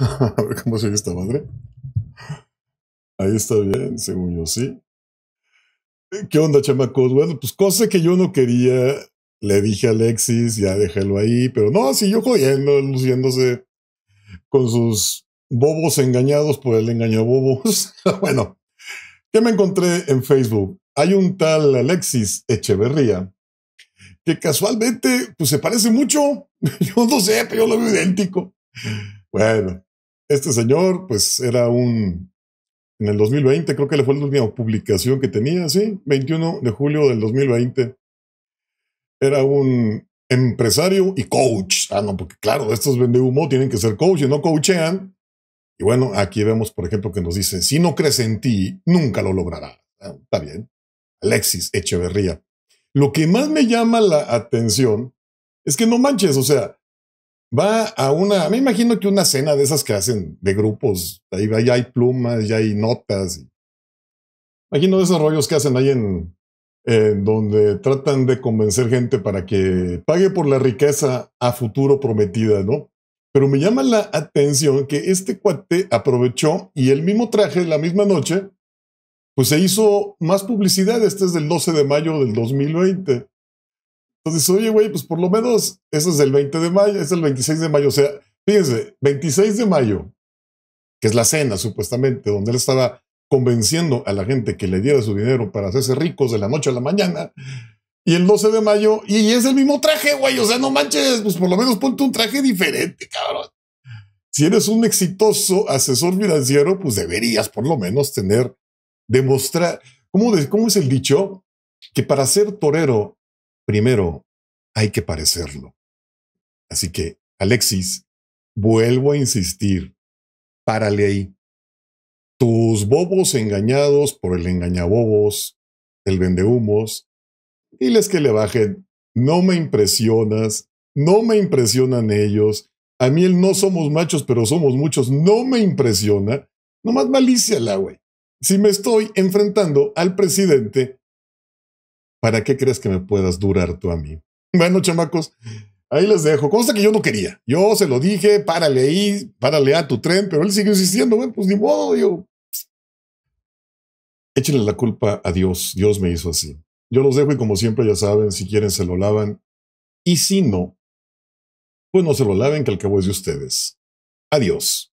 a ver cómo se ve esta madre. Ahí está bien, según yo, sí. Eh, ¿Qué onda, chamacos? Bueno, pues cosa que yo no quería, le dije a Alexis, ya déjalo ahí, pero no, yo jodiendo, luciéndose con sus bobos engañados por el engaño bobos. bueno, ¿qué me encontré en Facebook? Hay un tal Alexis Echeverría que casualmente pues se parece mucho. Yo no sé, pero yo lo veo idéntico. Bueno, este señor, pues era un. En el 2020, creo que le fue la última publicación que tenía, sí, 21 de julio del 2020. Era un empresario y coach. Ah, no, porque claro, estos vende humo tienen que ser coach y no coachean. Y bueno, aquí vemos, por ejemplo, que nos dice: si no crees en ti, nunca lo logrará. Ah, está bien. Alexis Echeverría. Lo que más me llama la atención es que no manches, o sea, va a una, me imagino que una cena de esas que hacen de grupos, ahí ya hay plumas, ya hay notas. imagino desarrollos que hacen ahí en, en donde tratan de convencer gente para que pague por la riqueza a futuro prometida, ¿no? Pero me llama la atención que este cuate aprovechó y el mismo traje la misma noche, pues se hizo más publicidad. Este es del 12 de mayo del 2020. Entonces, oye, güey, pues por lo menos eso es el 20 de mayo, es el 26 de mayo. O sea, fíjense, 26 de mayo, que es la cena supuestamente, donde él estaba convenciendo a la gente que le diera su dinero para hacerse ricos de la noche a la mañana. Y el 12 de mayo, y es el mismo traje, güey. O sea, no manches, pues por lo menos ponte un traje diferente, cabrón. Si eres un exitoso asesor financiero, pues deberías por lo menos tener, demostrar. cómo es el dicho? Que para ser torero primero hay que parecerlo. Así que, Alexis, vuelvo a insistir, párale ahí. Tus bobos engañados por el engañabobos, el vendehumos, diles que le bajen, no me impresionas, no me impresionan ellos, a mí no somos machos pero somos muchos no me impresiona, nomás malicia la güey. Si me estoy enfrentando al presidente ¿Para qué crees que me puedas durar tú a mí? Bueno, chamacos, ahí les dejo. Cosa que yo no quería. Yo se lo dije, párale ahí, párale a tu tren, pero él sigue insistiendo. Bueno, pues ni modo, yo. Échenle la culpa a Dios. Dios me hizo así. Yo los dejo y como siempre ya saben, si quieren se lo lavan. Y si no, pues no se lo laven, que al cabo es de ustedes. Adiós.